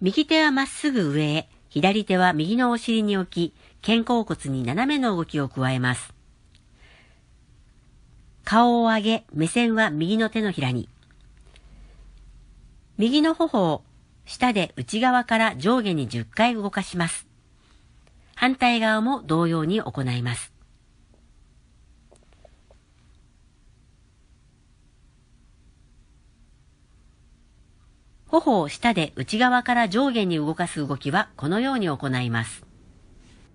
右手はまっすぐ上へ、左手は右のお尻に置き、肩甲骨に斜めの動きを加えます。顔を上げ、目線は右の手のひらに。右の頬を下で内側から上下に10回動かします。反対側も同様に行います。頬を下で内側から上下に動かす動きはこのように行います。